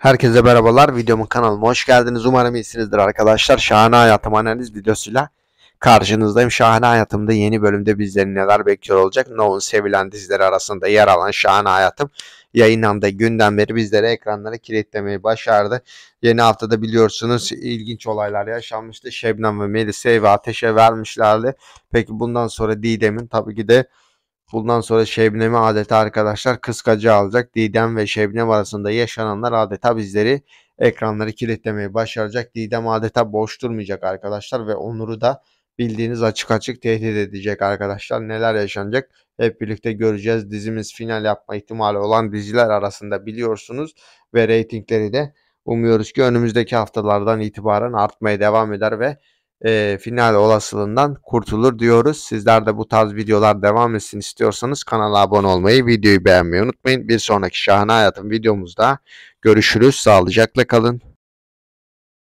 Herkese merhabalar. Videomun kanalıma hoş geldiniz. Umarım iyisinizdir arkadaşlar. Şahane Hayatım analiz videosuyla karşınızdayım. Şahane Hayatım'da yeni bölümde bizleri neler bekliyor olacak? No'un sevilen dizileri arasında yer alan Şahane Hayatım yayınlandığı günden beri bizlere ekranları kilitlemeyi başardı. Yeni haftada biliyorsunuz ilginç olaylar yaşanmıştı. Şebnem ve Melisa'yı ve ateşe vermişlerdi. Peki bundan sonra Didem'in tabii ki de Bundan sonra Şebnem'i adeta arkadaşlar kıskacı alacak. Didem ve Şebnem arasında yaşananlar adeta bizleri ekranları kilitlemeyi başaracak. Didem adeta boş durmayacak arkadaşlar ve Onur'u da bildiğiniz açık açık tehdit edecek arkadaşlar. Neler yaşanacak hep birlikte göreceğiz. Dizimiz final yapma ihtimali olan diziler arasında biliyorsunuz ve reytingleri de umuyoruz ki önümüzdeki haftalardan itibaren artmaya devam eder ve e, final olasılığından kurtulur diyoruz. Sizler de bu tarz videolar devam etsin istiyorsanız kanala abone olmayı, videoyu beğenmeyi unutmayın. Bir sonraki Şahane Hayatım videomuzda görüşürüz. Sağlıcakla kalın.